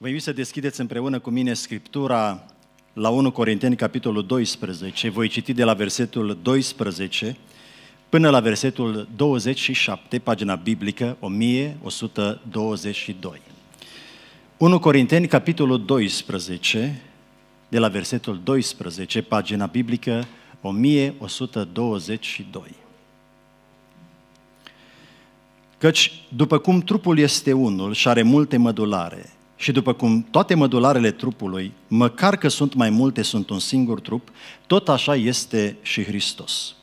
Vă invit să deschideți împreună cu mine Scriptura la 1 Corinteni, capitolul 12. Voi citi de la versetul 12 până la versetul 27, pagina biblică 1122. 1 Corinteni, capitolul 12, de la versetul 12, pagina biblică 1122. Căci, după cum trupul este unul și are multe mădulare, și după cum toate mădularele trupului, măcar că sunt mai multe, sunt un singur trup, tot așa este și Hristos.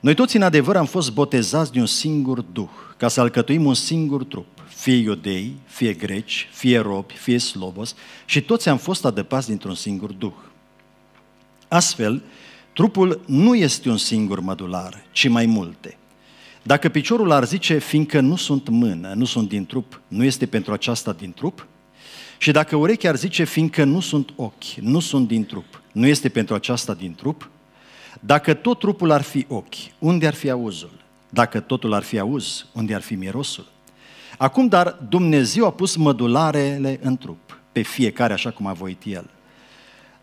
Noi toți, în adevăr, am fost botezați de un singur Duh, ca să alcătuim un singur trup, fie iudei, fie greci, fie robi, fie slobos, și toți am fost adăpați dintr-un singur Duh. Astfel, trupul nu este un singur mădular, ci mai multe – dacă piciorul ar zice, fiindcă nu sunt mână, nu sunt din trup, nu este pentru aceasta din trup, și dacă urechea ar zice, fiindcă nu sunt ochi, nu sunt din trup, nu este pentru aceasta din trup, dacă tot trupul ar fi ochi, unde ar fi auzul? Dacă totul ar fi auz, unde ar fi mirosul? Acum, dar, Dumnezeu a pus mădularele în trup, pe fiecare așa cum a voit El.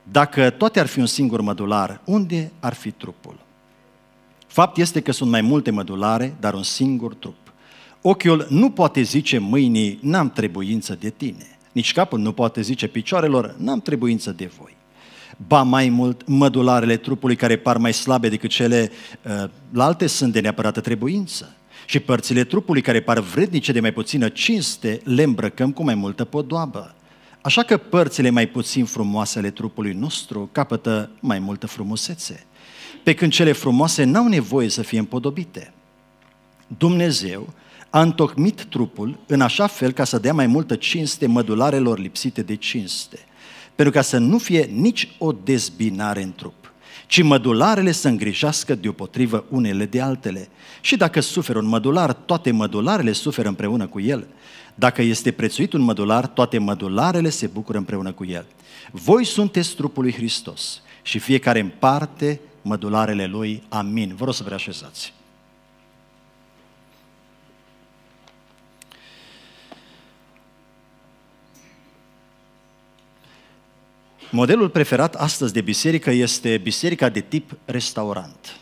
Dacă toate ar fi un singur mădular, unde ar fi trupul? Fapt este că sunt mai multe mădulare, dar un singur trup. Ochiul nu poate zice mâinii, n-am trebuință de tine. Nici capul nu poate zice picioarelor, n-am trebuință de voi. Ba mai mult, mădularele trupului care par mai slabe decât cele uh, alte sunt de neapărată trebuință. Și părțile trupului care par vrednice de mai puțină cinste le îmbrăcăm cu mai multă podoabă. Așa că părțile mai puțin frumoase ale trupului nostru capătă mai multă frumusețe, pe când cele frumoase n-au nevoie să fie împodobite. Dumnezeu a întocmit trupul în așa fel ca să dea mai multă cinste mădularelor lipsite de cinste, pentru ca să nu fie nici o dezbinare în trup ci mădularele să îngrijească deopotrivă unele de altele. Și dacă suferă un mădular, toate mădularele suferă împreună cu el. Dacă este prețuit un mădular, toate mădularele se bucură împreună cu el. Voi sunteți trupul lui Hristos și fiecare în parte mădularele lui. Amin. Vă rog să vă reașezați. Modelul preferat astăzi de biserică este biserica de tip restaurant.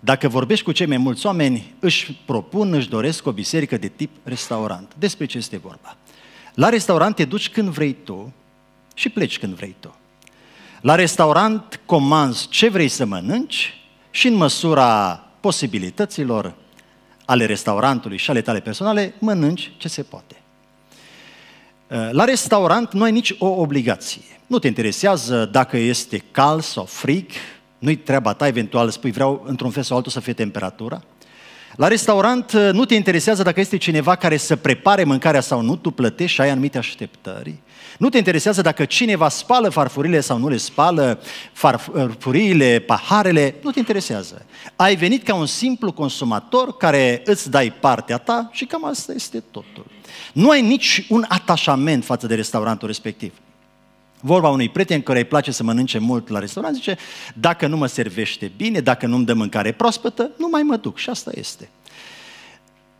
Dacă vorbești cu cei mai mulți oameni, își propun, își doresc o biserică de tip restaurant. Despre ce este vorba? La restaurant te duci când vrei tu și pleci când vrei tu. La restaurant comanzi ce vrei să mănânci și în măsura posibilităților ale restaurantului și ale tale personale, mănânci ce se poate. Eh, la restaurant nu ai nici o obligație. Nu te interesează dacă este cald sau frig, nu-i treaba ta, eventual spui vreau într-un fel sau altul să fie temperatura. La restaurant eh, nu te interesează dacă este cineva care să prepare mâncarea sau nu, tu plătești și ai anumite așteptări. Nu te interesează dacă cineva spală farfurile sau nu le spală, farfurile, eh, paharele, nu te interesează. Ai venit ca un simplu consumator care îți dai partea ta și cam asta este totul. Nu ai nici un atașament față de restaurantul respectiv. Vorba unui prieten care îi place să mănânce mult la restaurant, zice, dacă nu mă servește bine, dacă nu-mi dă mâncare proaspătă, nu mai mă duc. Și asta este.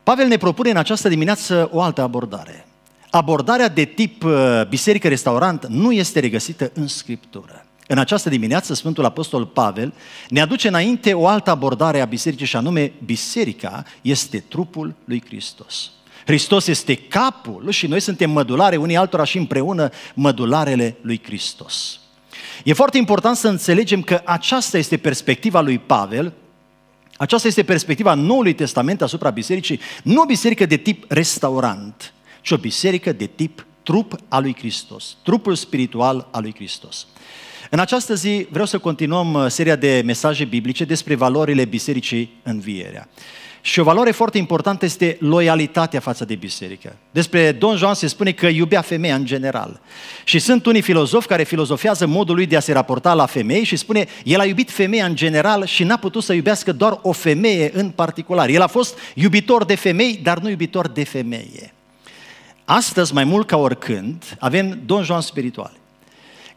Pavel ne propune în această dimineață o altă abordare. Abordarea de tip uh, biserică-restaurant nu este regăsită în Scriptură. În această dimineață, Sfântul Apostol Pavel ne aduce înainte o altă abordare a bisericii și anume, biserica este trupul lui Hristos. Hristos este capul și noi suntem mădulare unii altora și împreună mădularele lui Hristos. E foarte important să înțelegem că aceasta este perspectiva lui Pavel, aceasta este perspectiva Noului Testament asupra bisericii, nu o biserică de tip restaurant, ci o biserică de tip trup al lui Hristos, trupul spiritual al lui Hristos. În această zi vreau să continuăm uh, seria de mesaje biblice despre valorile Bisericii Învierea. Și o valoare foarte importantă este loialitatea față de biserică. Despre Don Joan se spune că iubea femeia în general. Și sunt unii filozofi care filozofează modul lui de a se raporta la femei și spune, el a iubit femeia în general și n-a putut să iubească doar o femeie în particular. El a fost iubitor de femei, dar nu iubitor de femeie. Astăzi, mai mult ca oricând, avem Don Joan spiritual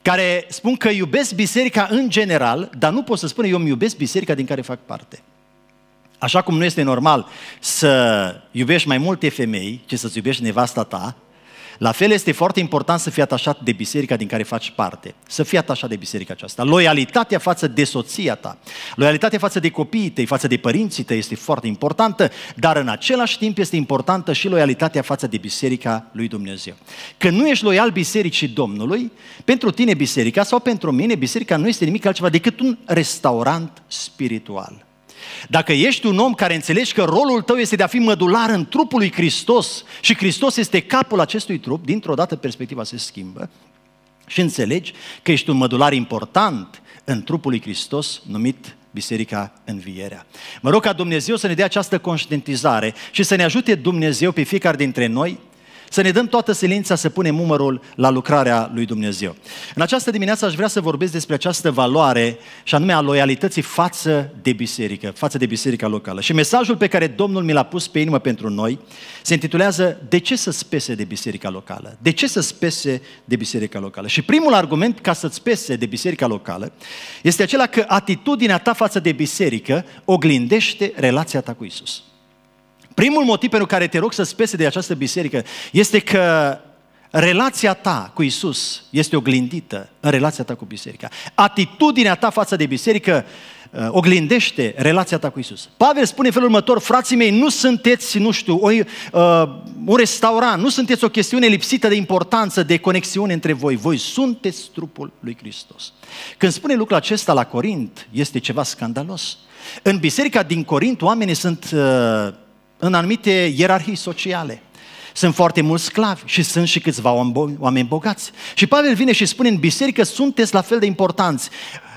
care spun că iubesc biserica în general, dar nu pot să spun eu îmi iubesc biserica din care fac parte. Așa cum nu este normal să iubești mai multe femei, ce să-ți iubești nevasta ta, la fel este foarte important să fii atașat de biserica din care faci parte. Să fii atașat de biserica aceasta. Loialitatea față de soția ta, loialitatea față de copiii tăi, față de părinții tăi este foarte importantă, dar în același timp este importantă și loialitatea față de biserica lui Dumnezeu. Că nu ești loial bisericii Domnului, pentru tine biserica sau pentru mine biserica nu este nimic altceva decât un restaurant spiritual. Dacă ești un om care înțelegi că rolul tău este de a fi mădular în trupul lui Hristos și Hristos este capul acestui trup, dintr-o dată perspectiva se schimbă și înțelegi că ești un mădular important în trupul lui Hristos numit Biserica Învierea. Mă rog ca Dumnezeu să ne dea această conștientizare și să ne ajute Dumnezeu pe fiecare dintre noi să ne dăm toată silința să punem umărul la lucrarea lui Dumnezeu. În această dimineață aș vrea să vorbesc despre această valoare și anume a loialității față de biserică, față de biserica locală. Și mesajul pe care Domnul mi l-a pus pe inimă pentru noi se intitulează De ce să spese de biserica locală? De ce să spese de biserica locală? Și primul argument ca să-ți spese de biserica locală este acela că atitudinea ta față de biserică oglindește relația ta cu Isus. Primul motiv pentru care te rog să spese de această biserică este că relația ta cu Isus este oglindită în relația ta cu biserica. Atitudinea ta față de biserică uh, oglindește relația ta cu Isus. Pavel spune în felul următor, frații mei, nu sunteți, nu știu, o, uh, un restaurant, nu sunteți o chestiune lipsită de importanță, de conexiune între voi. Voi sunteți trupul lui Hristos. Când spune lucrul acesta la Corint, este ceva scandalos. În biserica din Corint, oamenii sunt uh, în anumite ierarhii sociale. Sunt foarte mulți sclavi și sunt și câțiva oameni bogați. Și Pavel vine și spune în biserică, sunteți la fel de importanți.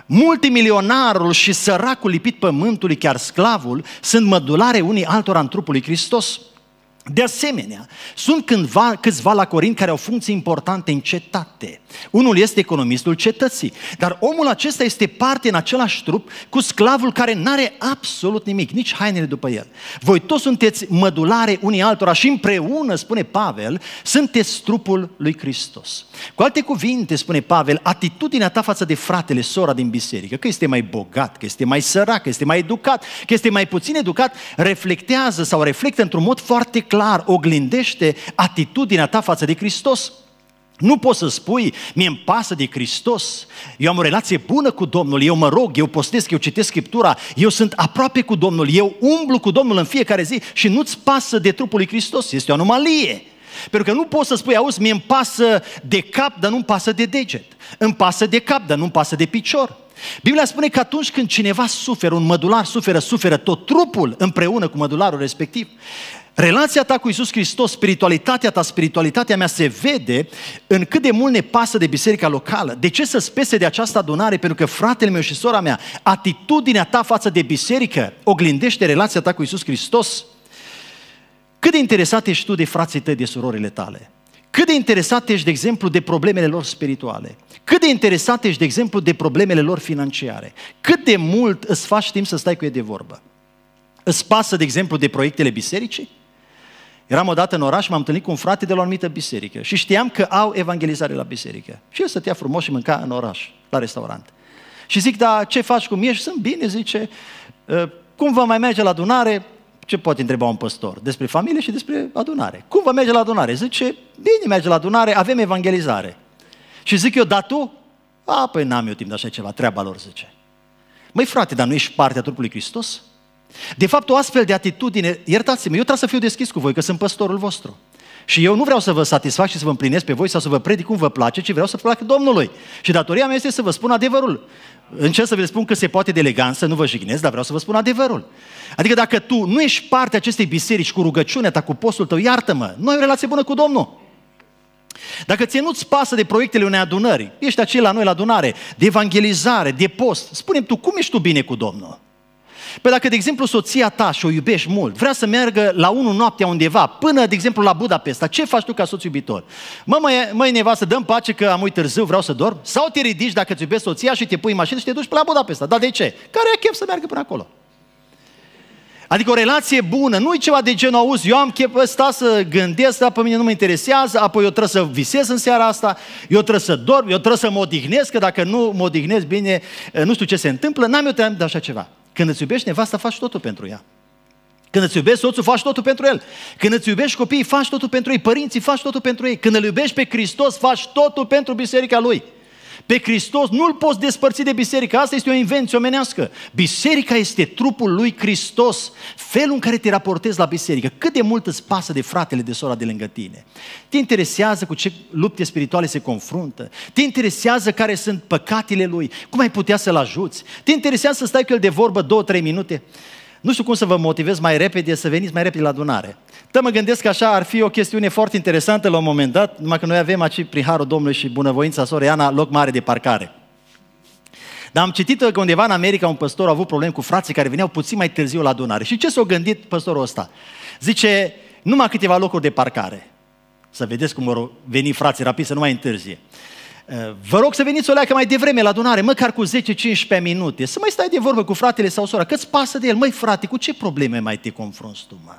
Multimilionarul și săracul lipit pământului, chiar sclavul, sunt mădulare unii altora în trupul lui Hristos. De asemenea, sunt cândva, câțiva la Corint care au funcții importante în cetate. Unul este economistul cetății, dar omul acesta este parte în același trup cu sclavul care nu are absolut nimic, nici hainele după el. Voi toți sunteți mădulare unii altora și împreună, spune Pavel, sunteți trupul lui Hristos. Cu alte cuvinte, spune Pavel, atitudinea ta față de fratele, sora din biserică, că este mai bogat, că este mai sărac, că este mai educat, că este mai puțin educat, reflectează sau reflectă într-un mod foarte clar oglindește atitudinea ta față de Hristos. Nu poți să spui, mie îmi pasă de Hristos, eu am o relație bună cu Domnul, eu mă rog, eu postesc, eu citesc Scriptura, eu sunt aproape cu Domnul, eu umblu cu Domnul în fiecare zi și nu-ți pasă de trupul lui Hristos, este o anomalie. Pentru că nu poți să spui, auzi, mie îmi pasă de cap, dar nu-mi pasă de deget. Îmi pasă de cap, dar nu-mi pasă de picior. Biblia spune că atunci când cineva suferă, un mădular suferă, suferă tot trupul împreună cu mădularul respectiv. Relația ta cu Isus Hristos, spiritualitatea ta, spiritualitatea mea se vede în cât de mult ne pasă de biserica locală. De ce să spese de această adunare? Pentru că fratele meu și sora mea, atitudinea ta față de biserică oglindește relația ta cu Isus Hristos. Cât de interesat ești tu de frații tăi, de surorile tale? Cât de interesat ești, de exemplu, de problemele lor spirituale? Cât de interesat ești, de exemplu, de problemele lor financiare? Cât de mult îți faci timp să stai cu ei de vorbă? Îți pasă, de exemplu, de proiectele bisericii? Eram odată în oraș, m-am întâlnit cu un frate de la o anumită biserică și știam că au evangelizare la biserică. Și el stătea frumos și mânca în oraș, la restaurant. Și zic, da, ce faci, mie? Și Sunt bine, zice, ă, cum vă mai merge la adunare? Ce poate întreba un păstor? Despre familie și despre adunare. Cum vă merge la adunare? Zice, bine merge la adunare, avem evangelizare. Și zic eu, da tu? A, păi n-am eu timp de așa ceva, treaba lor, zice. Măi frate, dar nu ești partea trupului Hristos? De fapt, o astfel de atitudine, iertați-mă, eu trebuie să fiu deschis cu voi, că sunt păstorul vostru. Și eu nu vreau să vă satisfac și să vă împlinesc pe voi sau să vă predic cum vă place, ci vreau să placă Domnului. Și datoria mea este să vă spun adevărul. Încerc să vă spun că se poate de să nu vă jignesc, dar vreau să vă spun adevărul. Adică dacă tu nu ești parte acestei biserici cu rugăciunea ta, cu postul tău, iartă-mă, nu ai o relație bună cu Domnul. Dacă ție nu-ți pasă de proiectele unei adunări, ești acela la noi la adunare, de evangelizare, de post, spune tu cum ești tu bine cu Domnul? Păi dacă, de exemplu, soția ta și o iubești mult, vrea să meargă la unul noaptea undeva, până, de exemplu, la Budapesta, ce faci tu ca soț iubitor? Mă, măi, măi nevastă, dăm pace că am uit târziu, vreau să dorm? Sau te ridici dacă îți iubești soția și te pui în mașină și te duci până la Budapesta? Dar de ce? Care e chef să meargă până acolo? Adică o relație bună, nu e ceva de genul, auzi, eu am chef ăsta să gândesc, dar pe mine nu mă interesează, apoi eu trebuie să visez în seara asta, eu trebuie să dorm, eu trebuie să mă odihnesc, că dacă nu mă odihnesc bine, nu știu ce se întâmplă, n-am eu timp de așa ceva. Când îți iubești nevasta, faci totul pentru ea. Când îți iubești soțul, faci totul pentru el. Când îți iubești copiii, faci totul pentru ei. Părinții, faci totul pentru ei. Când îl iubești pe Hristos, faci totul pentru biserica lui. Pe Hristos nu-l poți despărți de biserică, asta este o invenție omenească. Biserica este trupul lui Hristos, felul în care te raportezi la biserică, cât de mult îți pasă de fratele, de sora de lângă tine. Te interesează cu ce lupte spirituale se confruntă, te interesează care sunt păcatele lui, cum ai putea să-l ajuți, te interesează să stai cu el de vorbă două trei minute. Nu știu cum să vă motivez mai repede să veniți mai repede la adunare. tă mă gândesc că așa ar fi o chestiune foarte interesantă la un moment dat, numai că noi avem aici, prin harul Domnului și bunăvoința sorei Ana, loc mare de parcare. Dar am citit că undeva în America un păstor a avut probleme cu frații care veneau puțin mai târziu la adunare. Și ce s-a gândit păstorul ăsta? Zice, numai câteva locuri de parcare. Să vedeți cum vor veni frații rapid să nu mai întârzie. Eh, vă rog să veniți o leacă mai devreme la adunare, măcar cu 10-15 minute, să mai stai de vorbă cu fratele sau sora, că-ți pasă de el. Măi, frate, cu ce probleme mai te confrunți tu, mă?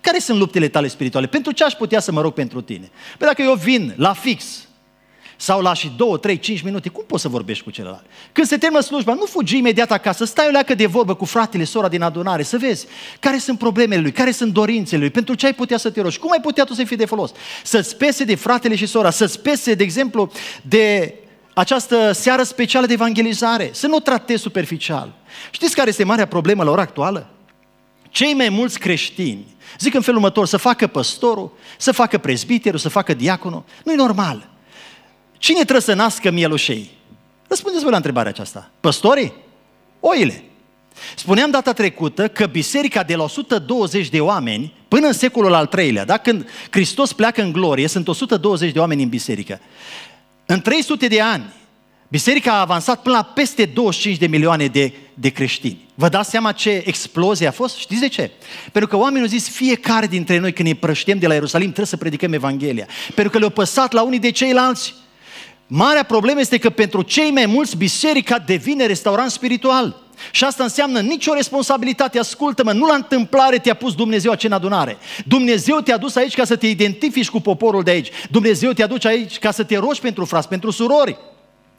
Care sunt luptele tale spirituale? Pentru ce aș putea să mă rog pentru tine? Păi dacă eu vin la fix, sau la și două, trei, cinci minute, cum poți să vorbești cu celălalt? Când se termină slujba, nu fugi imediat acasă, stai o leacă de vorbă cu fratele, sora din adunare, să vezi care sunt problemele lui, care sunt dorințele lui, pentru ce ai putea să te rogi, cum ai putea tu să fii de folos, să-ți pese de fratele și sora, să-ți pese, de exemplu, de această seară specială de evangelizare, să nu o tratezi superficial. Știți care este marea problemă la ora actuală? Cei mai mulți creștini zic în felul următor, să facă păstorul, să facă prezbiterul, să facă diaconul. Nu-i normal. Cine trebuie să nască mielușei? Răspundeți vă la întrebarea aceasta. Păstorii? Oile. Spuneam data trecută că biserica de la 120 de oameni până în secolul al III-lea, da? când Hristos pleacă în glorie, sunt 120 de oameni în biserică. În 300 de ani, biserica a avansat până la peste 25 de milioane de, de creștini. Vă dați seama ce explozie a fost? Știți de ce? Pentru că oamenii au zis, fiecare dintre noi când ne prăștem de la Ierusalim trebuie să predicăm Evanghelia. Pentru că le-au păsat la unii de ceilalți Marea problemă este că pentru cei mai mulți biserica devine restaurant spiritual. Și asta înseamnă nicio responsabilitate. Ascultă-mă, nu la întâmplare te-a pus Dumnezeu aici în adunare. Dumnezeu te-a dus aici ca să te identifici cu poporul de aici. Dumnezeu te-a dus aici ca să te rogi pentru frați, pentru surori.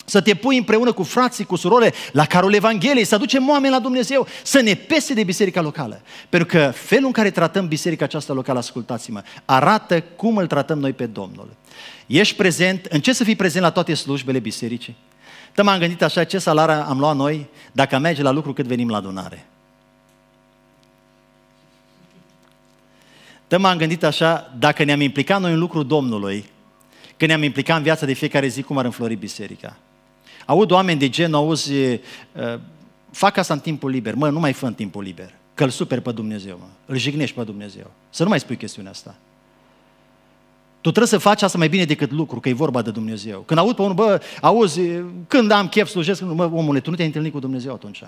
Să te pui împreună cu frații, cu surorile, la carul Evangheliei, să aducem oameni la Dumnezeu, să ne pese de biserica locală. Pentru că felul în care tratăm biserica aceasta locală, ascultați-mă, arată cum îl tratăm noi pe Domnul. Ești prezent? În ce să fii prezent la toate slujbele bisericii? Tă m-am gândit așa, ce salară am luat noi dacă am merge la lucru cât venim la adunare. Tă m-am gândit așa, dacă ne-am implicat noi în lucru Domnului, că ne-am implicat în viața de fiecare zi, cum ar înflori biserica. Aud oameni de gen, auzi, fac asta în timpul liber. Mă, nu mai fă în timpul liber, că îl super pe Dumnezeu, mă. Îl jignești pe Dumnezeu. Să nu mai spui chestiunea asta. Tu trebuie să faci asta mai bine decât lucru, că e vorba de Dumnezeu. Când aud pe unul, bă, auzi, când am chef slujesc, mă, omule, tu nu te-ai întâlnit cu Dumnezeu atunci.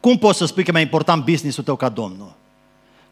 Cum poți să spui că e mai important business-ul tău ca Domnul?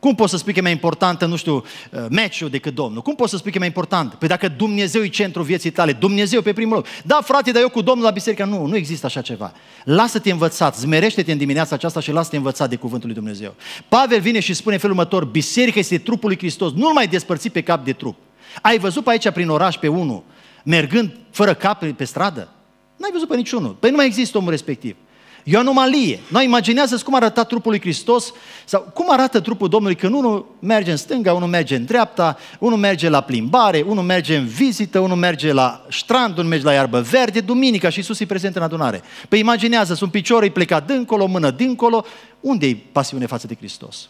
Cum poți să spui că e mai importantă? nu știu, uh, meciul decât Domnul? Cum poți să spui că e mai important? Păi dacă Dumnezeu e centrul vieții tale, Dumnezeu pe primul loc. Da, frate, dar eu cu Domnul la biserică. Nu, nu există așa ceva. Lasă-te învățat, zmerește-te în dimineața aceasta și lasă-te învățat de cuvântul lui Dumnezeu. Pavel vine și spune în felul următor, biserica este trupul lui Hristos, nu-l mai despărți pe cap de trup. Ai văzut pe aici, prin oraș, pe unul, mergând fără cap pe stradă? N-ai văzut pe niciunul. Păi nu mai există omul respectiv. E o anomalie. Noi imaginează cum arăta trupul lui Hristos sau cum arată trupul Domnului când unul merge în stânga, unul merge în dreapta, unul merge la plimbare, unul merge în vizită, unul merge la strand, unul merge la iarbă verde, duminica și Iisus e prezent în adunare. Păi imaginează, sunt piciorul plecat dincolo, mână dincolo. Unde e pasiune față de Hristos?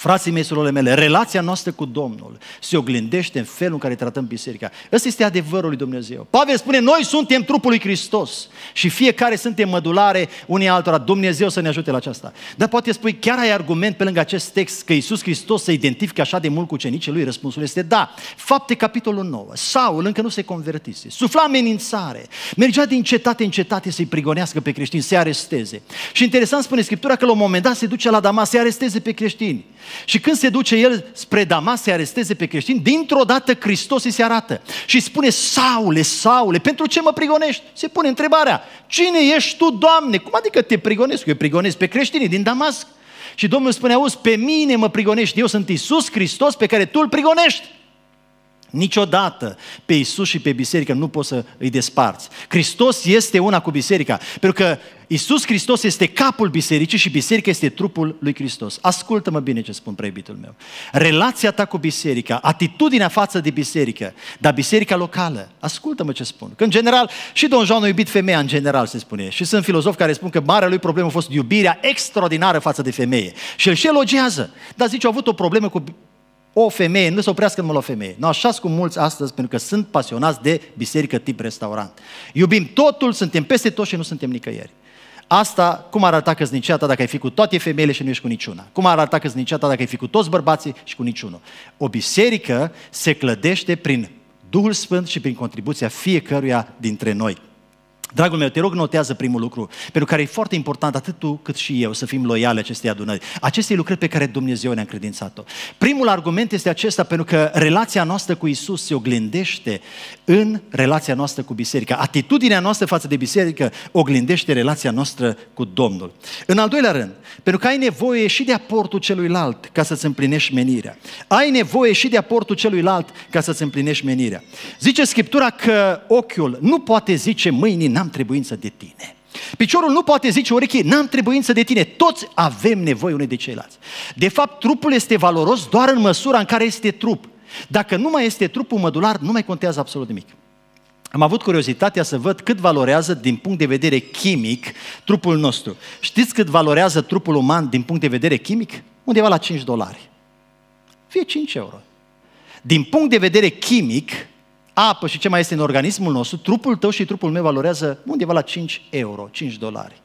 frații mei, surorile mele, relația noastră cu Domnul se oglindește în felul în care tratăm biserica. Ăsta este adevărul lui Dumnezeu. Pavel spune, noi suntem trupul lui Hristos și fiecare suntem mădulare unii altora. Dumnezeu să ne ajute la aceasta. Dar poate spui, chiar ai argument pe lângă acest text că Iisus Hristos se identifică așa de mult cu cenicii lui? Răspunsul este da. Fapte capitolul 9. Saul încă nu se convertise. Sufla amenințare. Mergea din cetate în cetate să-i prigonească pe creștini, să-i aresteze. Și interesant spune Scriptura că la un moment dat se duce la Damas să-i aresteze pe creștini. Și când se duce el spre Damas să aresteze pe creștini, dintr-o dată Hristos îi se arată și spune, Saule, Saule, pentru ce mă prigonești? Se pune întrebarea, cine ești tu, Doamne? Cum adică te prigonesc? Eu prigonesc pe creștinii din Damasc. Și Domnul spune, auzi, pe mine mă prigonești, eu sunt Isus Hristos pe care tu îl prigonești. Niciodată pe Isus și pe biserică nu poți să îi desparți. Hristos este una cu biserica, pentru că Isus Hristos este capul bisericii și biserica este trupul lui Hristos. Ascultă-mă bine ce spun preibitul meu. Relația ta cu biserica, atitudinea față de biserică, dar biserica locală, ascultă-mă ce spun. Că în general, și Don Joan a iubit femeia în general, se spune. Și sunt filozofi care spun că marea lui problemă a fost iubirea extraordinară față de femeie. Și el și elogează. Dar zice, a avut o problemă cu o femeie, nu se oprească numai la femeie. Nu așa cu mulți astăzi, pentru că sunt pasionați de biserică tip restaurant. Iubim totul, suntem peste tot și nu suntem nicăieri. Asta, cum ar arăta căsnicia ta dacă ai fi cu toate femeile și nu ești cu niciuna? Cum ar arăta căsnicia ta dacă ai fi cu toți bărbații și cu niciunul? O biserică se clădește prin Duhul Sfânt și prin contribuția fiecăruia dintre noi. Dragul meu, te rog, notează primul lucru, pentru care e foarte important, atât tu cât și eu, să fim loiali acestei adunări, acestei lucruri pe care Dumnezeu ne-a încredințat-o. Primul argument este acesta, pentru că relația noastră cu Isus se oglindește în relația noastră cu biserica. Atitudinea noastră față de biserică oglindește relația noastră cu Domnul. În al doilea rând, pentru că ai nevoie și de aportul celuilalt ca să-ți împlinești menirea. Ai nevoie și de aportul celuilalt ca să-ți împlinești menirea. Zice Scriptura că ochiul nu poate zice mâinii n-am trebuință de tine. Piciorul nu poate zice urechii, n-am trebuință de tine, toți avem nevoie unei de ceilalți. De fapt, trupul este valoros doar în măsura în care este trup. Dacă nu mai este trupul mădular, nu mai contează absolut nimic. Am avut curiozitatea să văd cât valorează din punct de vedere chimic trupul nostru. Știți cât valorează trupul uman din punct de vedere chimic? Undeva la 5 dolari. Fie 5 euro. Din punct de vedere chimic, apă și ce mai este în organismul nostru, trupul tău și trupul meu valorează undeva la 5 euro, 5 dolari.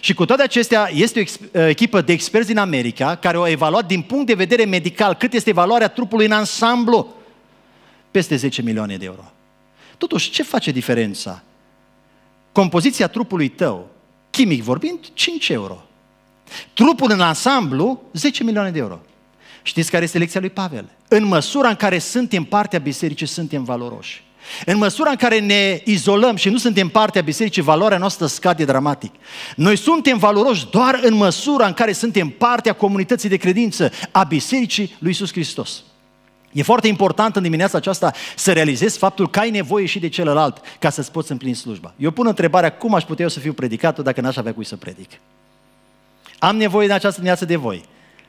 Și cu toate acestea, este o ă, echipă de experți din America care au evaluat din punct de vedere medical cât este valoarea trupului în ansamblu. Peste 10 milioane de euro. Totuși, ce face diferența? Compoziția trupului tău, chimic vorbind, 5 euro. Trupul în ansamblu, 10 milioane de euro. Știți care este lecția lui Pavel? În măsura în care suntem partea bisericii, suntem valoroși. În măsura în care ne izolăm și nu suntem partea bisericii, valoarea noastră scade dramatic. Noi suntem valoroși doar în măsura în care suntem partea comunității de credință a bisericii lui Isus Hristos. E foarte important în dimineața aceasta să realizezi faptul că ai nevoie și de celălalt ca să-ți poți împlini slujba. Eu pun întrebarea cum aș putea eu să fiu predicator dacă n-aș avea cui să predic. Am nevoie în această dimineață de voi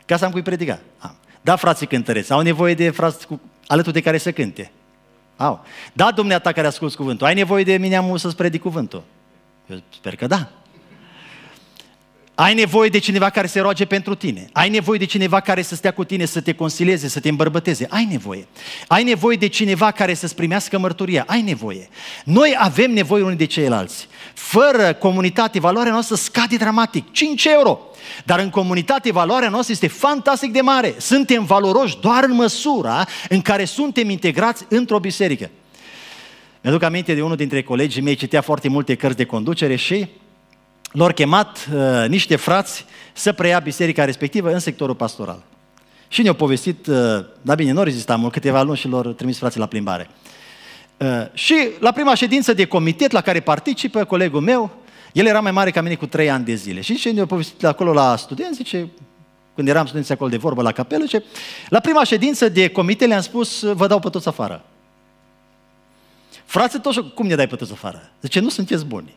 ca să am cui predica. Am. Da, frații cântăreți, au nevoie de frați cu, alături de care să cânte. Au. Da, dumneata care asculți cuvântul, ai nevoie de mine amul să-ți predic cuvântul. Eu sper că da. Ai nevoie de cineva care se roage pentru tine. Ai nevoie de cineva care să stea cu tine, să te consilieze, să te îmbărbăteze. Ai nevoie. Ai nevoie de cineva care să-ți primească mărturia. Ai nevoie. Noi avem nevoie unii de ceilalți. Fără comunitate, valoarea noastră scade dramatic. 5 euro. Dar în comunitate valoarea noastră este fantastic de mare. Suntem valoroși doar în măsura în care suntem integrați într-o biserică. Mi-aduc aminte de unul dintre colegii mei, citea foarte multe cărți de conducere și lor chemat uh, niște frați să preia biserica respectivă în sectorul pastoral. Și ne-au povestit, uh, da bine, nu rezista mult, câteva luni și lor trimis frații la plimbare. Uh, și la prima ședință de comitet la care participă colegul meu, el era mai mare ca mine cu trei ani de zile. Și ce ne au povestit acolo la studenți, zice, când eram studenți acolo de vorbă la capelă, ce? la prima ședință de comitet le-am spus, vă dau pe toți afară. Frații toți, cum ne dai pe toți afară? Zice, nu sunteți buni.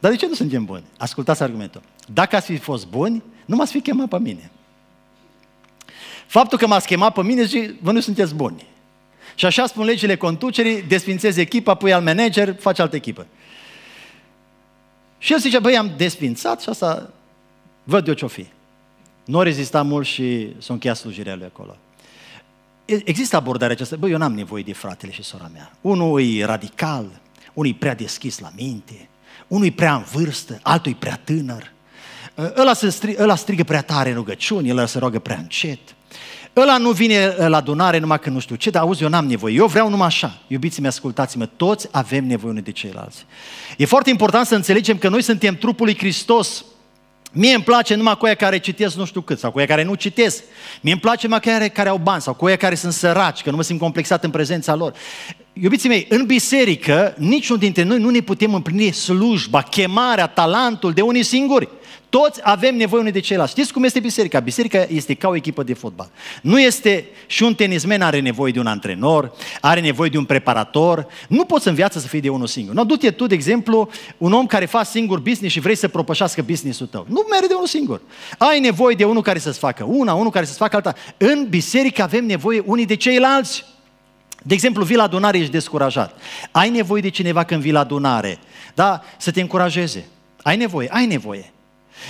Dar de ce nu suntem buni? Ascultați argumentul. Dacă ați fi fost buni, nu m-ați fi chemat pe mine. Faptul că m-ați chemat pe mine zice, vă nu sunteți buni. Și așa spun legile conducerii, desfințezi echipa, pui al manager, faci altă echipă. Și el zice, băi, am desfințat și asta văd eu ce-o fi. Nu rezista mult și s-a încheiat slujirea lui acolo. Există abordarea aceasta, băi, eu n-am nevoie de fratele și sora mea. Unul e radical, unul e prea deschis la minte, unul prea în vârstă, altul prea tânăr. Ă, ăla, se stri, ăla strigă prea tare în rugăciuni, ăla se roagă prea încet. Ăla nu vine ă, la adunare numai că nu știu ce, dar auzi, eu n-am nevoie. Eu vreau numai așa. iubiți mi ascultați-mă, toți avem nevoie unii de ceilalți. E foarte important să înțelegem că noi suntem trupul lui Hristos. Mie îmi place numai cu aia care citesc nu știu cât sau cu aia care nu citesc. Mie îmi place numai cu aia care au bani sau cu aia care sunt săraci, că nu mă simt complexat în prezența lor. Iubiții mei, în biserică niciunul dintre noi nu ne putem împlini slujba, chemarea, talentul de unii singuri. Toți avem nevoie unii de ceilalți. Știți cum este biserica? Biserica este ca o echipă de fotbal. Nu este și un tenismen are nevoie de un antrenor, are nevoie de un preparator. Nu poți în viață să fii de unul singur. Nu, du-te tu, de exemplu, un om care face singur business și vrei să propășească business-ul tău. Nu merge de unul singur. Ai nevoie de unul care să-ți facă una, unul care să-ți facă alta. În biserică avem nevoie unii de ceilalți. De exemplu, vii la adunare, ești descurajat. Ai nevoie de cineva când vii la adunare, da? Să te încurajeze. Ai nevoie, ai nevoie.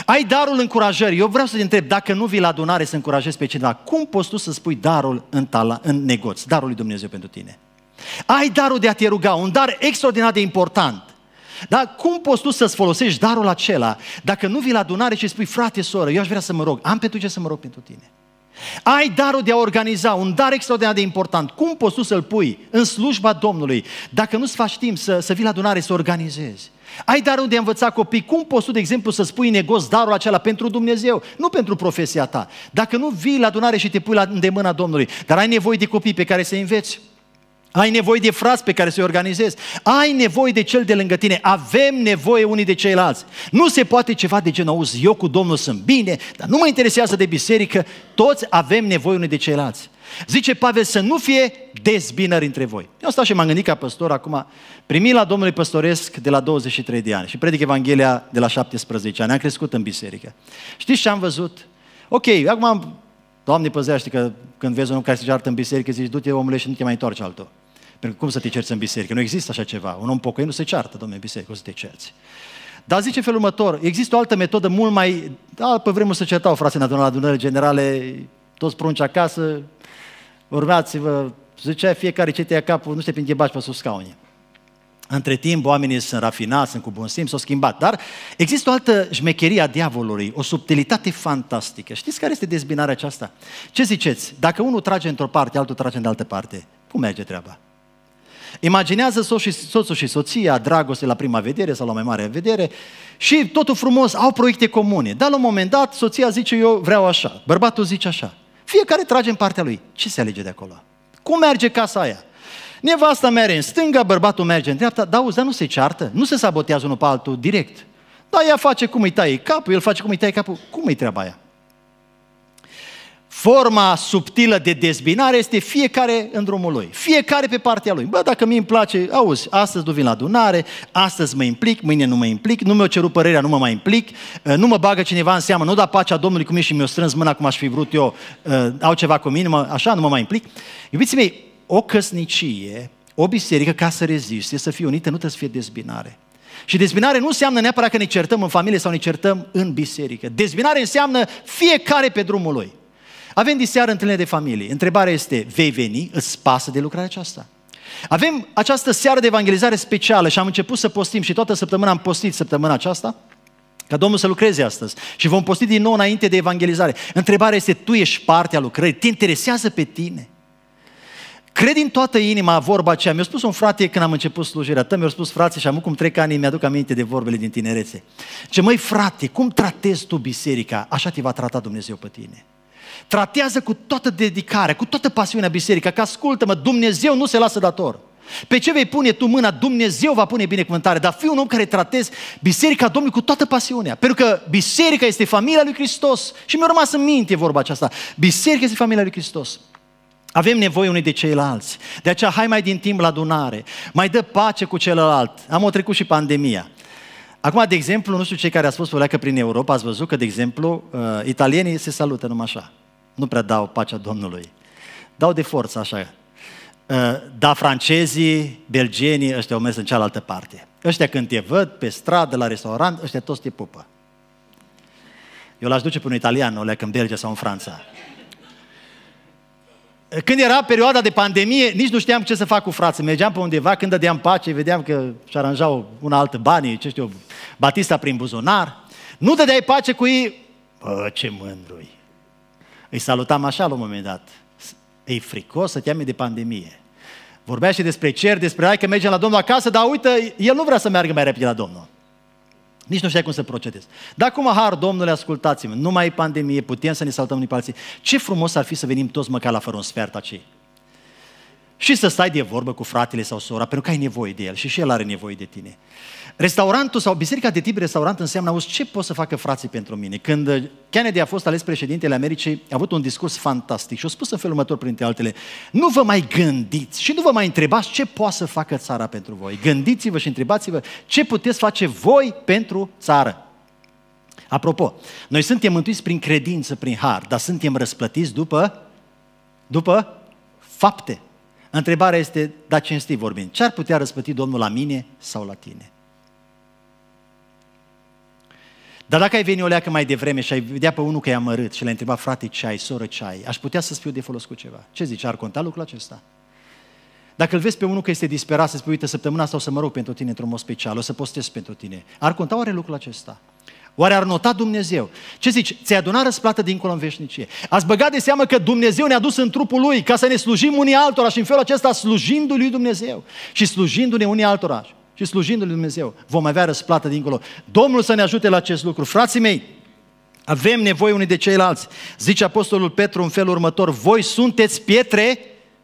Ai darul încurajării. Eu vreau să te întreb, dacă nu vii la adunare să încurajezi pe cineva, cum poți tu să spui darul în, tala, în negoț, darul lui Dumnezeu pentru tine? Ai darul de a te ruga, un dar extraordinar de important. Dar cum poți tu să-ți folosești darul acela dacă nu vii la adunare și spui, frate, soră, eu aș vrea să mă rog, am pentru ce să mă rog pentru tine? Ai darul de a organiza, un dar extraordinar de important. Cum poți tu să-l pui în slujba Domnului dacă nu-ți faci timp să, să vii la adunare să organizezi? Ai darul de a învăța copii. Cum poți tu, de exemplu, să spui negoți darul acela pentru Dumnezeu, nu pentru profesia ta? Dacă nu vii la adunare și te pui la îndemâna Domnului, dar ai nevoie de copii pe care să i înveți, ai nevoie de frați pe care să-i organizezi. Ai nevoie de cel de lângă tine. Avem nevoie unii de ceilalți. Nu se poate ceva de genul, auzi, eu cu Domnul sunt bine, dar nu mă interesează de biserică. Toți avem nevoie unii de ceilalți. Zice Pavel să nu fie dezbinări între voi. Eu stau și m-am gândit ca păstor acum, primi la Domnului păstoresc de la 23 de ani și predic Evanghelia de la 17 ani. Am crescut în biserică. Știți ce am văzut? Ok, acum, Doamne păzește că când vezi un om care se ceartă în biserică, zici, du-te omule și nu te mai întoarce altul. Pentru că cum să te cerți în biserică? Nu există așa ceva. Un om pocăit nu se ceartă, domnule, în biserică, cum să te cerți? Dar zice în felul următor, există o altă metodă mult mai... Da, pe vremuri să certau frații în adunările generale, toți prunci acasă, urmați-vă, zicea fiecare ce te ia capul, nu știu prin ghebaci pe sus scaune. Între timp, oamenii sunt rafinați, sunt cu bun simț, s-au schimbat. Dar există o altă șmecherie a diavolului, o subtilitate fantastică. Știți care este dezbinarea aceasta? Ce ziceți? Dacă unul trage într-o parte, altul trage în altă parte, cum merge treaba? Imaginează soț și, soțul și soția, dragoste la prima vedere sau la mai mare vedere și totul frumos, au proiecte comune. Dar la un moment dat, soția zice, eu vreau așa, bărbatul zice așa. Fiecare trage în partea lui. Ce se alege de acolo? Cum merge casa aia? Nevasta merge în stânga, bărbatul merge în dreapta, dar auzi, dar nu se ceartă, nu se sabotează unul pe altul direct. Dar ea face cum îi taie capul, el face cum îi taie capul. Cum îi treaba aia? Forma subtilă de dezbinare este fiecare în drumul lui, fiecare pe partea lui. Bă, dacă mi îmi place, auzi, astăzi nu vin la adunare, astăzi mă implic, mâine nu mă implic, nu mi-o ceru părerea, nu mă mai implic, eh, nu mă bagă cineva în seamă, nu da pacea Domnului cu mine și mi-o strâns mâna cum aș fi vrut eu, eh, au ceva cu mine, mă, așa, nu mă mai implic. Iubiții mei, o căsnicie, o biserică, ca să reziste, să fie unită, nu trebuie să fie dezbinare. Și dezbinare nu înseamnă neapărat că ne certăm în familie sau ne certăm în biserică. Dezbinare înseamnă fiecare pe drumul lui. Avem diseară întâlnire de familie. Întrebarea este, vei veni? Îți pasă de lucrarea aceasta? Avem această seară de evangelizare specială și am început să postim și toată săptămâna am postit săptămâna aceasta. Ca Domnul să lucreze astăzi. Și vom posti din nou înainte de evangelizare. Întrebarea este, tu ești parte a lucrării? Te interesează pe tine? Cred în toată inima vorba aceea. Mi-a spus un frate când am început slujirea ta, mi-a spus frate și am cum trec ani mi-aduc aminte de vorbele din tinerețe. Ce măi frate, cum tratezi tu biserica? Așa te va trata Dumnezeu pe tine tratează cu toată dedicarea, cu toată pasiunea biserica, că ascultă-mă, Dumnezeu nu se lasă dator. Pe ce vei pune tu mâna, Dumnezeu va pune binecuvântare, dar fii un om care tratezi Biserica Domnului cu toată pasiunea. Pentru că Biserica este familia lui Hristos. Și mi-a rămas în minte vorba aceasta. Biserica este familia lui Hristos. Avem nevoie unii de ceilalți. De aceea, hai mai din timp la adunare. Mai dă pace cu celălalt. Am o trecut și pandemia. Acum, de exemplu, nu știu cei care a spus păi, că prin Europa ați văzut că, de exemplu, uh, italienii se salută numai așa nu prea dau pacea Domnului. Dau de forță, așa. Uh, Dar francezii, belgenii, ăștia au mers în cealaltă parte. Ăștia când te văd pe stradă, la restaurant, ăștia toți te pupă. Eu l-aș duce pe un italian, o leacă în Belgia sau în Franța. Când era perioada de pandemie, nici nu știam ce să fac cu frații. Mergeam pe undeva, când dădeam pace, vedeam că și aranjau una altă banii, ce știu, Batista prin buzunar. Nu dădeai pace cu ei, bă, ce mândrui. Îi salutam așa la un moment dat. E fricos să teame de pandemie. Vorbea și despre cer, despre hai că mergem la Domnul acasă, dar uite, el nu vrea să meargă mai repede la Domnul. Nici nu știa cum să procedez. Dar cum har, Domnule, ascultați-mă, nu mai e pandemie, putem să ne saltăm unii pe alții. Ce frumos ar fi să venim toți măcar la fără un sfert acei. Și să stai de vorbă cu fratele sau sora, pentru că ai nevoie de el și și el are nevoie de tine. Restaurantul sau biserica de tip restaurant înseamnă, auzi, ce pot să facă frații pentru mine? Când uh, Kennedy a fost ales președintele Americii, a avut un discurs fantastic și a spus în felul următor, printre altele, nu vă mai gândiți și nu vă mai întrebați ce poate să facă țara pentru voi. Gândiți-vă și întrebați-vă ce puteți face voi pentru țară. Apropo, noi suntem mântuiți prin credință, prin har, dar suntem răsplătiți după, după fapte. Întrebarea este, dar cinstit vorbind, ce ar putea răsplăti Domnul la mine sau la tine? Dar dacă ai venit o leacă mai devreme și ai vedea pe unul că e amărât și l-ai întrebat, frate, ce ai, soră, ce ai, aș putea să-ți fiu de folos cu ceva. Ce zici, ar conta lucrul acesta? Dacă îl vezi pe unul că este disperat, să spui, uite, săptămâna asta o să mă rog pentru tine într-un mod special, o să postez pentru tine. Ar conta oare lucrul acesta? Oare ar nota Dumnezeu? Ce zici? Ți-ai adunat răsplată dincolo în veșnicie. Ați băgat de seamă că Dumnezeu ne-a dus în trupul Lui ca să ne slujim unii altora și în felul acesta slujindu-Lui Dumnezeu și slujindu-ne unii altora și slujindu lui Dumnezeu. Vom avea răsplată dincolo. Domnul să ne ajute la acest lucru. Frații mei, avem nevoie unii de ceilalți. Zice Apostolul Petru în felul următor, voi sunteți pietre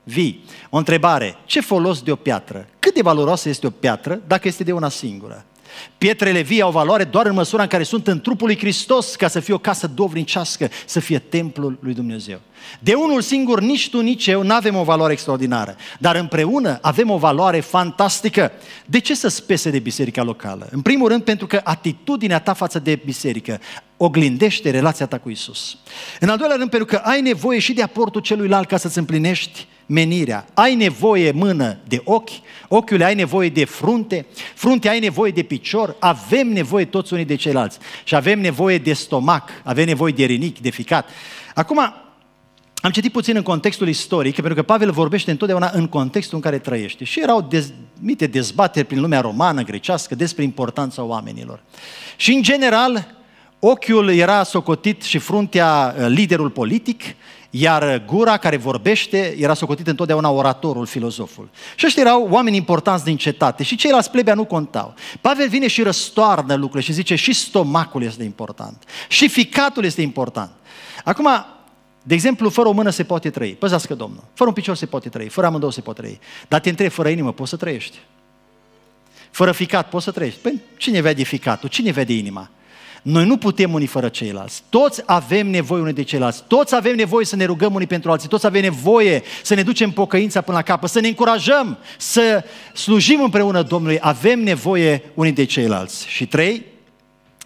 vii. O întrebare, ce folos de o piatră? Cât de valoroasă este o piatră dacă este de una singură? Pietrele vii au valoare doar în măsura în care sunt în trupul lui Hristos, ca să fie o casă dovrincească, să fie templul lui Dumnezeu. De unul singur, nici tu, nici eu, nu avem o valoare extraordinară, dar împreună avem o valoare fantastică. De ce să spese de biserica locală? În primul rând, pentru că atitudinea ta față de biserică oglindește relația ta cu Isus. În al doilea rând, pentru că ai nevoie și de aportul celuilalt ca să-ți împlinești menirea. Ai nevoie mână de ochi, ochiul ai nevoie de frunte, frunte ai nevoie de picior, avem nevoie toți unii de ceilalți. Și avem nevoie de stomac, avem nevoie de rinichi, de ficat. Acum, am citit puțin în contextul istoric, pentru că Pavel vorbește întotdeauna în contextul în care trăiește. Și erau dez, mite dezbateri prin lumea romană, grecească, despre importanța oamenilor. Și în general, ochiul era socotit și fruntea eh, liderul politic, iar gura care vorbește era socotită întotdeauna oratorul, filozoful. Și ăștia erau oameni importanți din cetate și ceilalți plebea nu contau. Pavel vine și răstoarnă lucrurile și zice și stomacul este important, și ficatul este important. Acum, de exemplu, fără o mână se poate trăi, păzească Domnul, fără un picior se poate trăi, fără amândouă se poate trăi, dar te întrebi, fără inimă poți să trăiești? Fără ficat poți să trăiești? Păi cine vede ficatul? Cine vede inima? Noi nu putem unii fără ceilalți. Toți avem nevoie unii de ceilalți. Toți avem nevoie să ne rugăm unii pentru alții. Toți avem nevoie să ne ducem pocăința până la capăt, să ne încurajăm, să slujim împreună Domnului. Avem nevoie unii de ceilalți. Și trei,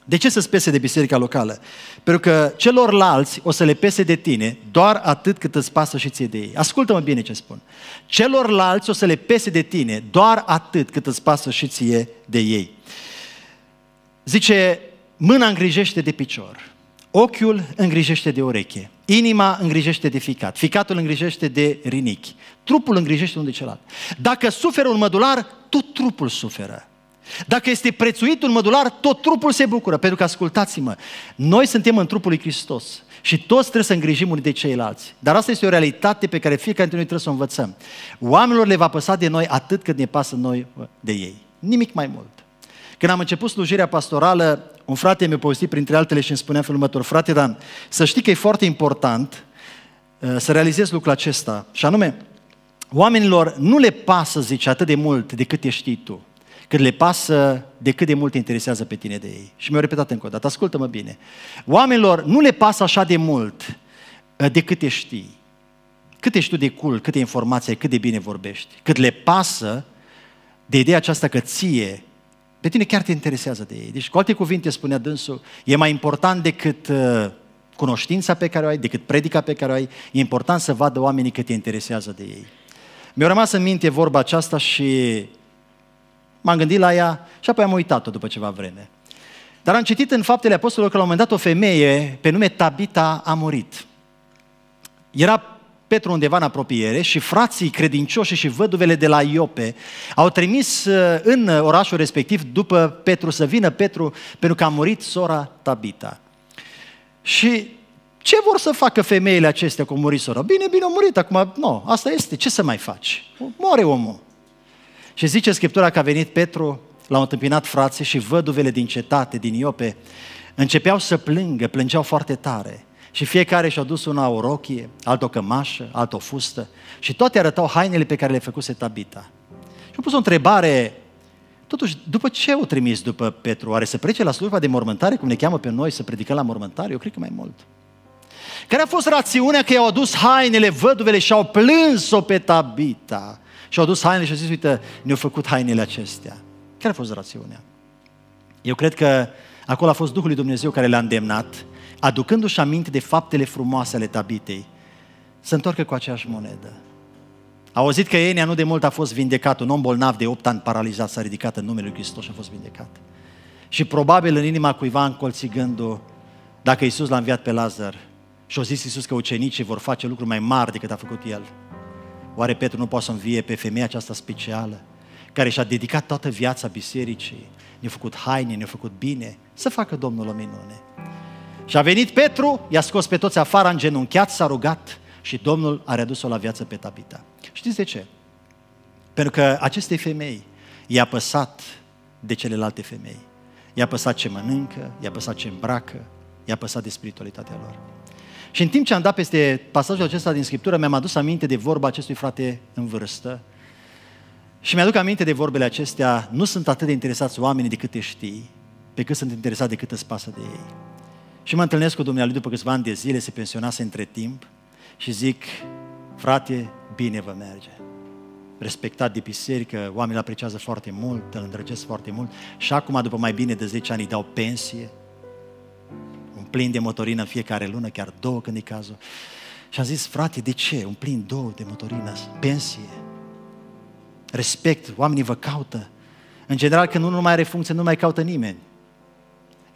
de ce să spese de biserica locală? Pentru că celorlalți o să le pese de tine doar atât cât îți pasă și ție de ei. Ascultă-mă bine ce spun. Celorlalți o să le pese de tine doar atât cât îți pasă și ție de ei. Zice, Mâna îngrijește de picior, ochiul îngrijește de ureche, inima îngrijește de ficat, ficatul îngrijește de rinichi, trupul îngrijește unde de celălalt. Dacă suferă un mădular, tot trupul suferă. Dacă este prețuit un mădular, tot trupul se bucură, pentru că ascultați-mă, noi suntem în trupul lui Hristos și toți trebuie să îngrijim unii de ceilalți. Dar asta este o realitate pe care fiecare dintre noi trebuie să o învățăm. Oamenilor le va păsa de noi atât cât ne pasă noi de ei. Nimic mai mult. Când am început slujirea pastorală, un frate mi-a povestit printre altele și îmi spunea felul următor, frate Dan, să știi că e foarte important uh, să realizezi lucrul acesta. Și anume, oamenilor nu le pasă, zice, atât de mult de cât ești tu, cât le pasă de cât de mult te interesează pe tine de ei. Și mi-au repetat încă o dată, ascultă-mă bine. Oamenilor nu le pasă așa de mult uh, de cât ești știi, cât ești tu de cool, câte informații cât de bine vorbești, cât le pasă de ideea aceasta că ție pe tine chiar te interesează de ei. Deci, cu alte cuvinte, spunea dânsul, e mai important decât uh, cunoștința pe care o ai, decât predica pe care o ai, e important să vadă oamenii că te interesează de ei. Mi-a rămas în minte vorba aceasta și m-am gândit la ea și apoi am uitat-o după ceva vreme. Dar am citit în Faptele Apostolilor că la un moment dat o femeie pe nume Tabita a murit. Era Petru undeva în apropiere și frații credincioși și văduvele de la Iope au trimis uh, în uh, orașul respectiv după Petru să vină Petru pentru că a murit sora Tabita. Și ce vor să facă femeile acestea cu murit sora? Bine, bine, a murit, acum, nu, asta este, ce să mai faci? Moare omul. Și zice Scriptura că a venit Petru, l-au întâmpinat frații și văduvele din cetate, din Iope, începeau să plângă, plângeau foarte tare. Și fiecare și-a dus una o rochie, altă o cămașă, altă o fustă și toate arătau hainele pe care le făcuse Tabita. Și am pus o întrebare, totuși, după ce o trimis după Petru? Are să prece la slujba de mormântare, cum ne cheamă pe noi să predicăm la mormântare? Eu cred că mai mult. Care a fost rațiunea că i-au adus hainele văduvele și au plâns-o pe Tabita? Și au adus hainele și au zis, uite, ne-au făcut hainele acestea. Care a fost rațiunea? Eu cred că acolo a fost Duhul lui Dumnezeu care le-a îndemnat aducându-și aminte de faptele frumoase ale Tabitei, se întoarcă cu aceeași monedă. A auzit că Enea nu de mult a fost vindecat, un om bolnav de 8 ani paralizat s-a ridicat în numele lui Hristos și a fost vindecat. Și probabil în inima cuiva încolți gândul, dacă Isus l-a înviat pe Lazar și a zis Isus că ucenicii vor face lucruri mai mari decât a făcut el, oare Petru nu poate să învie pe femeia aceasta specială, care și-a dedicat toată viața bisericii, ne-a făcut haine, ne-a făcut bine, să facă Domnul o minune. Și a venit Petru, i-a scos pe toți afară, îngenunchiat, s-a rugat și Domnul a redus-o la viață pe Tabita. Știți de ce? Pentru că acestei femei i-a păsat de celelalte femei. I-a păsat ce mănâncă, i-a păsat ce îmbracă, i-a păsat de spiritualitatea lor. Și în timp ce am dat peste pasajul acesta din Scriptură, mi-am adus aminte de vorba acestui frate în vârstă. Și mi-aduc aminte de vorbele acestea, nu sunt atât de interesați oamenii de cât te știi, pe cât sunt interesat de cât îți pasă de ei. Și mă întâlnesc cu dumnealui după câțiva ani de zile, se pensionase între timp și zic, frate, bine vă merge. Respectat de biserică, oamenii îl apreciază foarte mult, îl îndrăgesc foarte mult și acum, după mai bine de 10 ani, îi dau pensie, un plin de motorină fiecare lună, chiar două când e cazul. Și a zis, frate, de ce? Un plin două de motorină, pensie, respect, oamenii vă caută. În general, când unul nu mai are funcție, nu mai caută nimeni.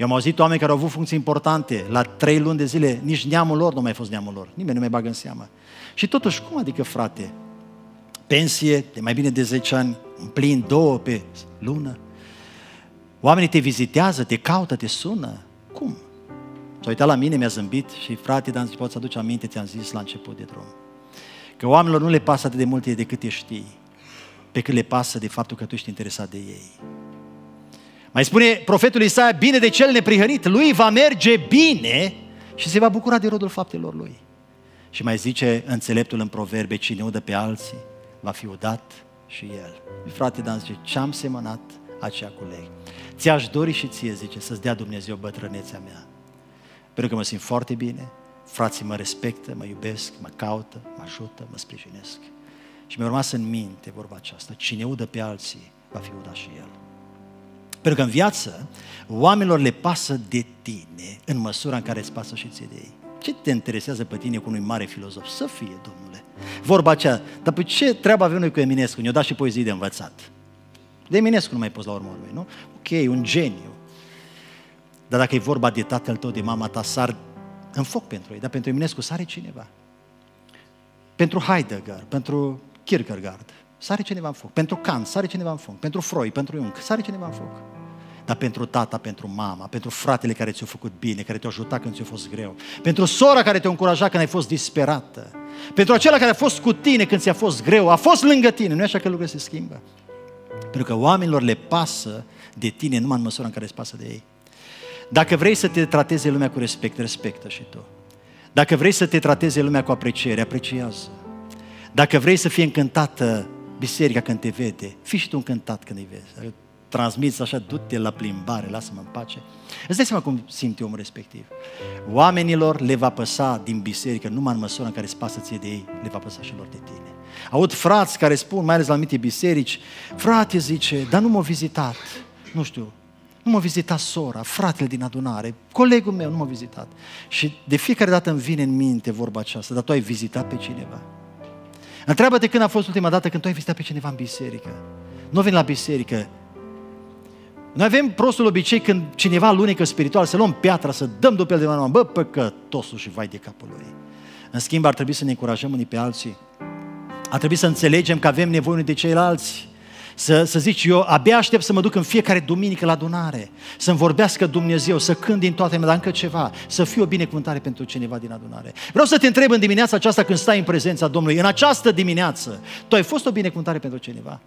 Eu am auzit oameni care au avut funcții importante, la trei luni de zile, nici neamul lor nu mai fost neamul lor. Nimeni nu mai bagă în seamă. Și totuși, cum adică, frate, pensie de mai bine de 10 ani, plin două pe lună, oamenii te vizitează, te caută, te sună. Cum? S-a uitat la mine, mi-a zâmbit și frate, dar îți poți aduce aminte, ți-am zis la început de drum. Că oamenilor nu le pasă atât de multe decât te știi, pe cât le pasă de faptul că tu ești interesat de ei. Mai spune profetul Isaia, bine de cel neprihănit, lui va merge bine și se va bucura de rodul faptelor lui. Și mai zice înțeleptul în proverbe, cine udă pe alții, va fi udat și el. Frate Dan zice, ce-am semănat, aceea lei. Ți-aș dori și ție, zice, să-ți dea Dumnezeu bătrânețea mea. Pentru că mă simt foarte bine, frații mă respectă, mă iubesc, mă caută, mă ajută, mă sprijinesc. Și mi-a rămas în minte vorba aceasta, cine udă pe alții, va fi udat și el. Pentru că în viață, oamenilor le pasă de tine în măsura în care îți pasă și ție de ei. Ce te interesează pe tine cu unui mare filozof? Să fie, domnule. Vorba aceea, dar pe ce treaba avem noi cu Eminescu? ne o dat și poezii de învățat. De Eminescu nu mai poți la urmă urmei, nu? Ok, un geniu. Dar dacă e vorba de tatăl tău, de mama ta, sar în foc pentru ei. Dar pentru Eminescu sare cineva. Pentru Heidegger, pentru Kierkegaard, sare cineva în foc. Pentru Kant, sare cineva în foc. Pentru froi, pentru unc, sare cineva în foc. Dar pentru tata, pentru mama, pentru fratele care ți-a făcut bine, care te-a ajutat când ți-a fost greu, pentru sora care te-a încurajat când ai fost disperată, pentru acela care a fost cu tine când ți-a fost greu, a fost lângă tine, nu e așa că lucrurile se schimbă. Pentru că oamenilor le pasă de tine numai în măsura în care îți pasă de ei. Dacă vrei să te trateze lumea cu respect, respectă și tu. Dacă vrei să te trateze lumea cu apreciere, apreciază. Dacă vrei să fie încântată biserica când te vede, fii și tu încântat când îi vezi. Eu adică transmiți așa, du-te la plimbare, lasă-mă în pace. Îți dai seama cum simte omul respectiv. Oamenilor le va păsa din biserică, numai în măsura în care îți pasă ție de ei, le va păsa și lor de tine. Aud frați care spun, mai ales la anumite biserici, frate zice, dar nu m-a vizitat, nu știu, nu m-a vizitat sora, fratele din adunare, colegul meu nu m-a vizitat. Și de fiecare dată îmi vine în minte vorba aceasta, dar tu ai vizitat pe cineva. Întreabă-te când a fost ultima dată când tu ai vizitat pe cineva în biserică. Nu vin la biserică. Noi avem prostul obicei când cineva lunecă spiritual, să luăm piatra, să dăm după el de mână, bă, păcătosul și vai de capul lui. În schimb, ar trebui să ne încurajăm unii pe alții. Ar trebui să înțelegem că avem nevoie unii de ceilalți. Să, să zici, eu abia aștept să mă duc în fiecare duminică la adunare, să-mi vorbească Dumnezeu, să cânt din toate mele, dar încă ceva, să fiu o binecuvântare pentru cineva din adunare. Vreau să te întreb în dimineața aceasta când stai în prezența Domnului, în această dimineață, tu ai fost o binecuvântare pentru cineva?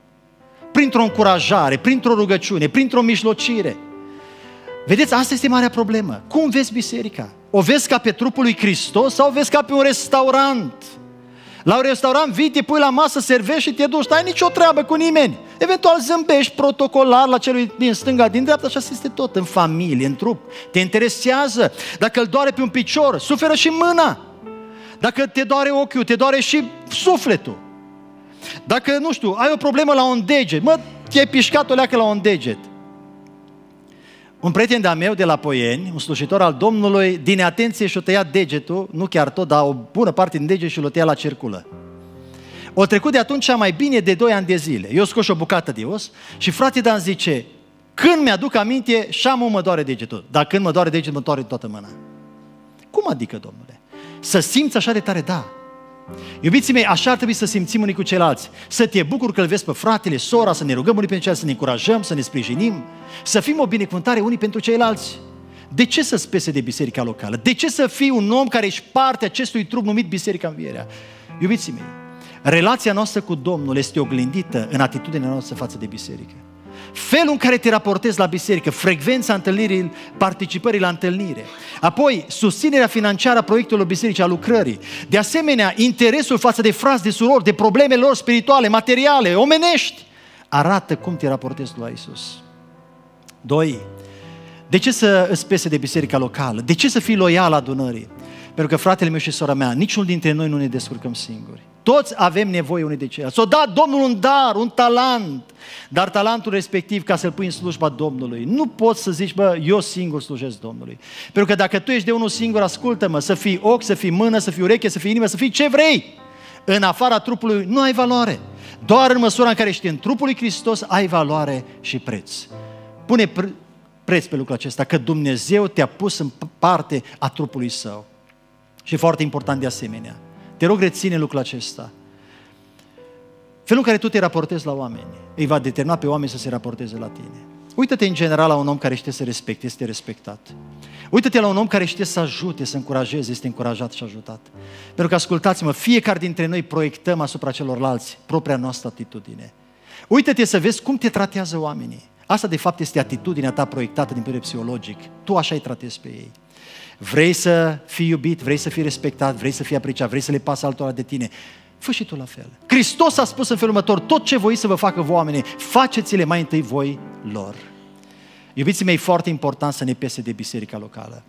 Printr-o încurajare, printr-o rugăciune, printr-o mijlocire. Vedeți, asta este marea problemă. Cum vezi biserica? O vezi ca pe trupul lui Hristos sau o vezi ca pe un restaurant? La un restaurant vii, te pui la masă, servești și te duci, n-ai nicio treabă cu nimeni. Eventual zâmbești protocolar la celui din stânga, din dreapta, așa este tot, în familie, în trup. Te interesează. Dacă îl doare pe un picior, suferă și mâna. Dacă te doare ochiul, te doare și sufletul. Dacă, nu știu, ai o problemă la un deget, mă, te-ai pișcat o leacă la un deget. Un prieten de-a meu de la Poieni, un slujitor al Domnului, din atenție și-o tăia degetul, nu chiar tot, dar o bună parte din deget și-l tăia la circulă. O trecut de atunci mai bine de 2 ani de zile. Eu scos o bucată de os și frate Dan zice, când mi-aduc aminte, șamul mă doare degetul. Dar când mă doare degetul, mă doare toată mâna. Cum adică, domnule? Să simți așa de tare, da. Iubiții mei, așa ar trebui să simțim unii cu ceilalți. Să te bucur că îl vezi pe fratele, sora, să ne rugăm unii pentru ceilalți, să ne încurajăm, să ne sprijinim, să fim o binecuvântare unii pentru ceilalți. De ce să spese de biserica locală? De ce să fii un om care ești parte acestui trup numit Biserica Învierea? Iubiții mei, Relația noastră cu Domnul este oglindită în atitudinea noastră față de biserică. Felul în care te raportezi la biserică, frecvența întâlnirii, participării la întâlnire, apoi susținerea financiară a proiectelor bisericii, a lucrării, de asemenea interesul față de frați, de surori, de problemele lor spirituale, materiale, omenești, arată cum te raportezi la Isus. 2. De ce să îți pese de biserica locală? De ce să fii loial adunării? Pentru că fratele meu și sora mea, niciunul dintre noi nu ne descurcăm singuri. Toți avem nevoie unii de ceilalți. s a dat Domnul un dar, un talent, dar talentul respectiv ca să-l pui în slujba Domnului. Nu poți să zici, bă, eu singur slujesc Domnului. Pentru că dacă tu ești de unul singur, ascultă-mă, să fii ochi, să fii mână, să fii ureche, să fii inimă, să fii ce vrei. În afara trupului nu ai valoare. Doar în măsura în care ești în trupul lui Hristos, ai valoare și preț. Pune preț pe lucrul acesta, că Dumnezeu te-a pus în parte a trupului său. Și foarte important de asemenea. Te rog, reține lucrul acesta. Felul în care tu te raportezi la oameni îi va determina pe oameni să se raporteze la tine. Uită-te în general la un om care știe să respecte, este respectat. Uită-te la un om care știe să ajute, să încurajeze, este încurajat și ajutat. Pentru că, ascultați-mă, fiecare dintre noi proiectăm asupra celorlalți propria noastră atitudine. Uită-te să vezi cum te tratează oamenii. Asta, de fapt, este atitudinea ta proiectată din punct psihologic. Tu așa îi tratezi pe ei vrei să fii iubit, vrei să fii respectat, vrei să fii apreciat, vrei să le pasă altora de tine, fă și tu la fel. Hristos a spus în felul următor, tot ce voi să vă facă voi oamenii, faceți-le mai întâi voi lor. Iubiții mei, e foarte important să ne pese de biserica locală.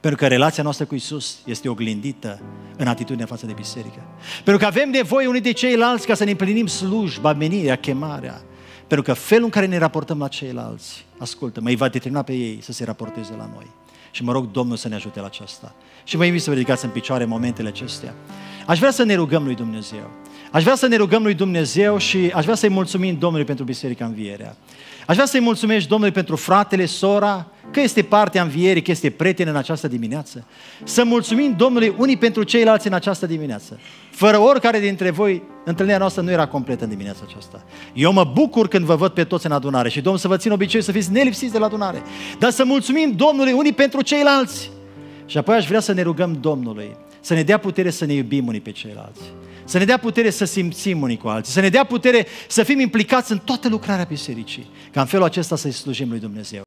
Pentru că relația noastră cu Isus este oglindită în atitudinea față de biserică. Pentru că avem nevoie unii de ceilalți ca să ne împlinim slujba, menirea, chemarea. Pentru că felul în care ne raportăm la ceilalți, ascultă, mai va determina pe ei să se raporteze la noi. Și mă rog Domnul să ne ajute la aceasta. Și vă invit să vă ridicați în picioare în momentele acestea. Aș vrea să ne rugăm lui Dumnezeu. Aș vrea să ne rugăm lui Dumnezeu și aș vrea să-i mulțumim Domnului pentru Biserica Învierea. Aș vrea să-i mulțumesc Domnului pentru fratele, sora, că este partea învierii, că este prieten în această dimineață. Să mulțumim Domnului unii pentru ceilalți în această dimineață. Fără oricare dintre voi, întâlnirea noastră nu era completă în dimineața aceasta. Eu mă bucur când vă văd pe toți în adunare și Domnul să vă țin obicei să fiți nelipsiți de la adunare. Dar să mulțumim Domnului unii pentru ceilalți. Și apoi aș vrea să ne rugăm Domnului să ne dea putere să ne iubim unii pe ceilalți. Să ne dea putere să simțim unii cu alții, să ne dea putere să fim implicați în toată lucrarea bisericii. Ca în felul acesta să-i slujim lui Dumnezeu.